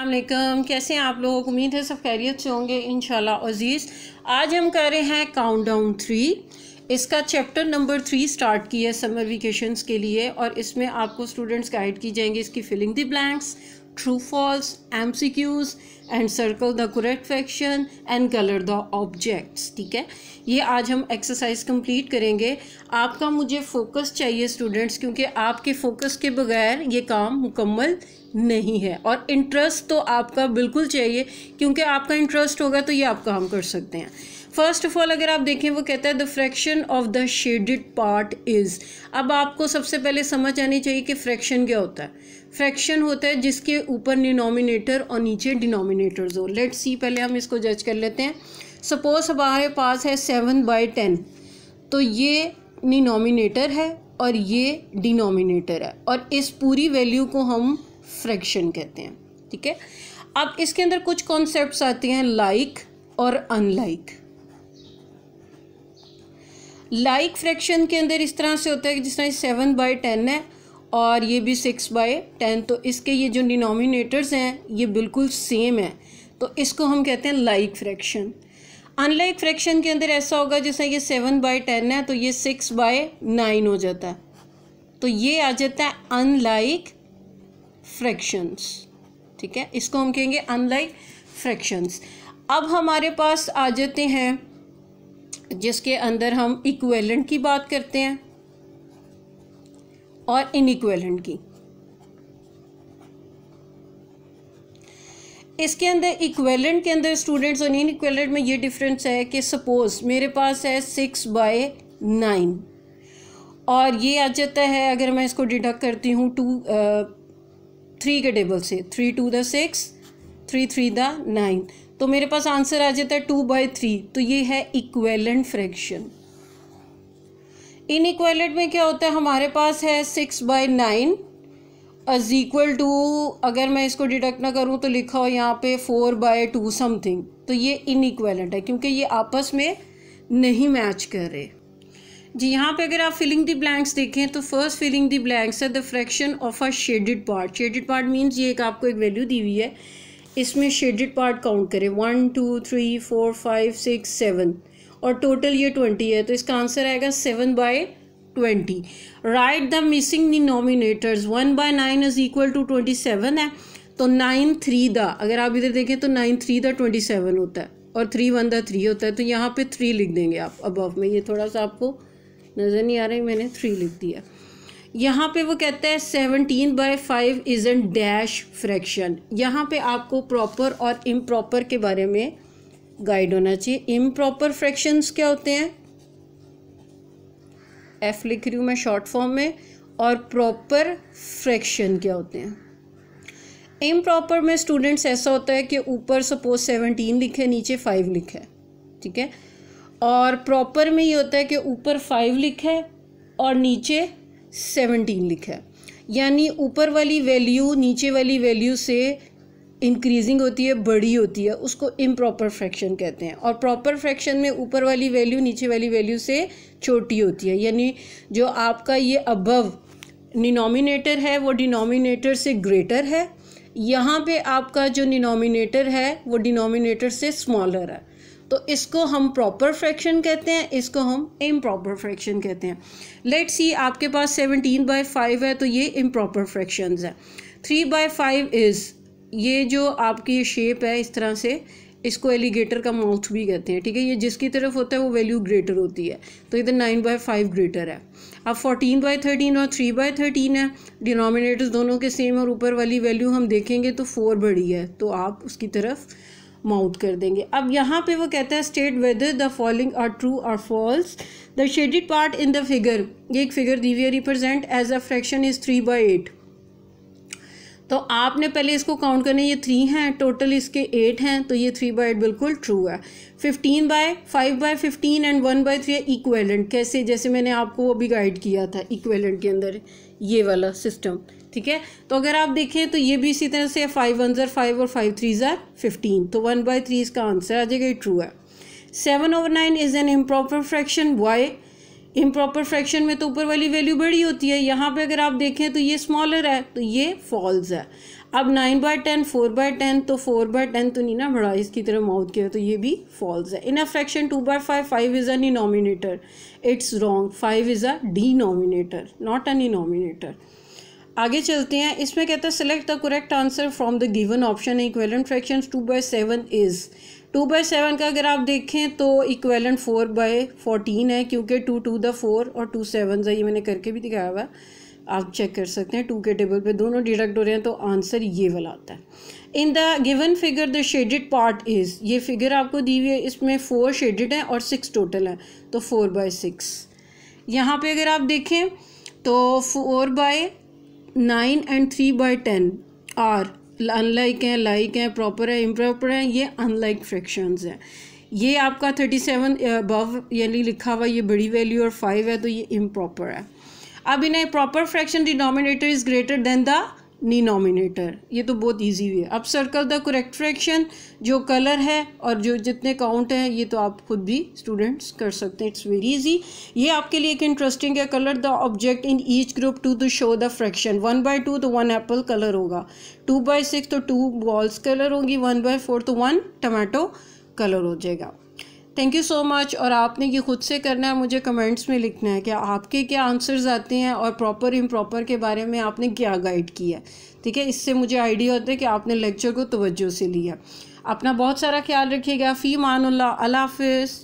अल्लाम कैसे हैं आप लोग उम्मीद है सब खैरियत से होंगे इन शजीज़ आज हम कर रहे हैं काउंट डाउन थ्री इसका चैप्टर नंबर थ्री स्टार्ट किया है समर वीकेशन के लिए और इसमें आपको स्टूडेंट्स गाइड की जाएंगे इसकी filling the blanks M C MCQs and circle the correct fraction and colour the objects ठीक है ये आज हम एक्सरसाइज कंप्लीट करेंगे आपका मुझे फोकस चाहिए स्टूडेंट्स क्योंकि आपके फोकस के बगैर ये काम मुकम्मल नहीं है और इंटरेस्ट तो आपका बिल्कुल चाहिए क्योंकि आपका इंटरेस्ट होगा तो ये आप काम कर सकते हैं फर्स्ट ऑफ ऑल अगर आप देखें वो कहता है the fraction of the shaded part is अब आपको सबसे पहले समझ आनी चाहिए कि फ्रैक्शन क्या होता है फ्रैक्शन होता है जिसके ऊपर डिनोमिनेटर और नीचे डिनोमिनेटर्स हो लेट सी पहले हम इसको जज कर लेते हैं सपोज हमारे पास है सेवन बाई टेन तो ये डिनोमिनेटर है और ये डिनोमिनेटर है और इस पूरी वैल्यू को हम फ्रैक्शन कहते हैं ठीक है अब इसके अंदर कुछ कॉन्सेप्ट आते हैं लाइक like और अनलाइक लाइक like फ्रैक्शन के अंदर इस तरह से होता है कि जिस तरह सेवन बाई टेन है और ये भी सिक्स बाई टेन तो इसके ये जो डिनोमिनेटर्स हैं ये बिल्कुल सेम है तो इसको हम कहते हैं like like fraction unlike fraction के अंदर ऐसा होगा जैसे ये सेवन बाई टेन है तो ये सिक्स बाय नाइन हो जाता है तो ये आ जाता है अनलाइक फ्रैक्शंस ठीक है इसको हम कहेंगे अनलाइक फ्रैक्शंस अब हमारे पास आ जाते हैं जिसके अंदर हम इक्वेलेंट की बात करते हैं और इनइक्वेलेंट की इसके अंदर इक्वेलेंट के अंदर स्टूडेंट्स और इन इक्वेलेंट में ये डिफरेंस है कि सपोज मेरे पास है सिक्स बाय नाइन और ये आ जाता है अगर मैं इसको डिडक्ट करती हूँ टू थ्री uh, के टेबल से three two the six three three the nine तो मेरे पास आंसर आ जाता है टू बाई थ्री तो ये है इक्वेलेंट फ्रैक्शन इन इक्वेलेंट में क्या होता है हमारे पास है six by nine is equal to अगर मैं इसको डिडक्ट ना करूँ तो लिखा हो यहाँ पे फोर बाय टू समथिंग तो ये इन इक्वेलेंट है क्योंकि ये आपस में नहीं मैच कर रहे जी यहाँ पे अगर आप फिलिंग दी ब्लैंक्स देखें तो फर्स्ट फिलिंग दी ब्लैंक्स है the fraction of a shaded part shaded part means ये एक आपको एक वैल्यू दी हुई है इसमें शेडेड पार्ट काउंट करें one two three four five six seven और टोटल ये ट्वेंटी है तो इसका आंसर आएगा seven by twenty right the missing numerators one by nine is equal to twenty seven है तो नाइन थ्री द अगर आप इधर देखें तो nine three the twenty seven होता है और थ्री वन द थ्री होता है तो यहाँ पे थ्री लिख देंगे आप अबव में ये थोड़ा सा आपको नज़र नहीं आ रही मैंने थ्री लिख दिया यहाँ पे वो कहते हैं seventeen by five is an dash fraction यहाँ पे आपको प्रॉपर और इम प्रॉपर के बारे में गाइड होना चाहिए इम प्रॉपर फ्रैक्शंस क्या होते हैं एफ लिख रही हूँ मैं शॉर्ट फॉर्म में और प्रॉपर फ्रैक्शन क्या होते हैं इम प्रॉपर में स्टूडेंट्स ऐसा होता है कि ऊपर सपोज सेवनटीन लिखे नीचे फाइव लिखे ठीक है और प्रॉपर में ये होता है कि ऊपर फाइव लिखे और नीचे सेवनटीन लिखा है यानी ऊपर वाली वैल्यू नीचे वाली वैल्यू से इंक्रीजिंग होती है बड़ी होती है उसको इम्प्रॉपर फ्रैक्शन कहते हैं और प्रॉपर फ्रैक्शन में ऊपर वाली वैल्यू नीचे वाली वैल्यू से छोटी होती है यानी जो आपका ये अबव निनोमिनेटर है वो डिनोमिनेटर से ग्रेटर है यहाँ पे आपका जो निनोमिनेटर है वो डिनोमिनेटर से स्मॉलर है तो इसको हम प्रॉपर फ्रैक्शन कहते हैं इसको हम इम प्रॉपर फ्रैक्शन कहते हैं लेट सी आपके पास सेवनटीन बाई फाइव है तो ये इम प्रॉपर फ्रैक्शन है थ्री बाई फाइव इज़ ये जो आपकी शेप है इस तरह से इसको एलिगेटर का माउथ भी कहते हैं ठीक है ये जिसकी तरफ होता है वो वैल्यू ग्रेटर होती है तो इधर नाइन बाय फाइव ग्रेटर है अब फोर्टीन बाई थर्टीन और थ्री बाय थर्टीन है डिनोमिनेटर्स दोनों के सेम और ऊपर वाली वैल्यू हम देखेंगे तो फोर बड़ी है तो आप उसकी तरफ माउथ कर देंगे अब यहाँ पे वो कहता है state whether the following are true or false the shaded part in the figure ये एक फिगर दी we represent as a fraction is three by eight तो आपने पहले इसको काउंट करने ये थ्री हैं टोटल इसके एट हैं तो ये थ्री बाई एट बिल्कुल ट्रू है fifteen by five by fifteen and one by three है इक्वेलेंट कैसे जैसे मैंने आपको अभी गाइड किया था इक्वेलेंट के अंदर ये वाला सिस्टम ठीक है तो अगर आप देखें तो ये भी इसी तरह से फाइव वन ज़र फाइव और फाइव थ्री ज़र फिफ्टीन तो वन बाई थ्री इसका आंसर आ जाएगा ये ट्रू है seven over nine is an improper fraction why improper fraction में तो ऊपर वाली वैल्यू बड़ी होती है यहाँ पे अगर आप देखें तो ये स्मॉलर है तो ये फॉल्स है अब nine by ten four by ten तो फोर बाय टेन तो नहीं ना बड़ा इसकी तरह माउथ किया तो ये भी फॉल्स है in a fraction two by five five is a numerator it's wrong five is a denominator not a numerator आगे चलते हैं इसमें कहते हैं select the correct answer from the given option equivalent fraction two by seven is two by seven का अगर आप देखें तो इक्वेलेंट फोर बाई फोर्टीन है क्योंकि टू टू द फोर और टू सेवन है ये मैंने करके भी दिखाया हुआ है आप चेक कर सकते हैं टू के टेबल पे दोनों डिडक्ट हो रहे हैं तो आंसर ये वाला आता है in the given figure the shaded part is ये फिगर आपको दी हुई है इसमें फोर शेडिड हैं और सिक्स टोटल हैं तो फोर बाई सिक्स यहाँ पर अगर आप देखें तो four by nine and three by ten are unlike हैं लाइक हैं प्रॉपर है इम्प्रॉपर हैं ये अनलाइक फ्रैक्शन हैं ये आपका थर्टी सेवन अबव यानी लिखा हुआ ये बड़ी वैल्यू और फाइव है तो ये इम्प्रॉपर है अब इन्हें proper fraction denominator is greater than the denominator ये तो बहुत ईजी है अब सर्कल द करेक्ट फ्रैक्शन जो कलर है और जो जितने काउंट हैं ये तो आप खुद भी स्टूडेंट्स कर सकते हैं इट्स वेरी इजी ये आपके लिए एक इंटरेस्टिंग है colour the object in each group to to show the fraction one by two तो वन एप्पल कलर होगा टू बाई सिक्स तो टू बॉल्स कलर होगी वन बाय फोर तो वन टमाटो कलर हो जाएगा थैंक यू सो मच और आपने ये खुद से करना है मुझे कमेंट्स में लिखना है कि आपके क्या आंसर्स आते हैं और प्रॉपर इम प्रॉपर के बारे में आपने क्या गाइड किया है ठीक है इससे मुझे आइडिया होता है कि आपने लेक्चर को तवज्जो से लिया अपना बहुत सारा ख्याल रखिएगा फ़ी मानुल्ला अल्लाह हाफ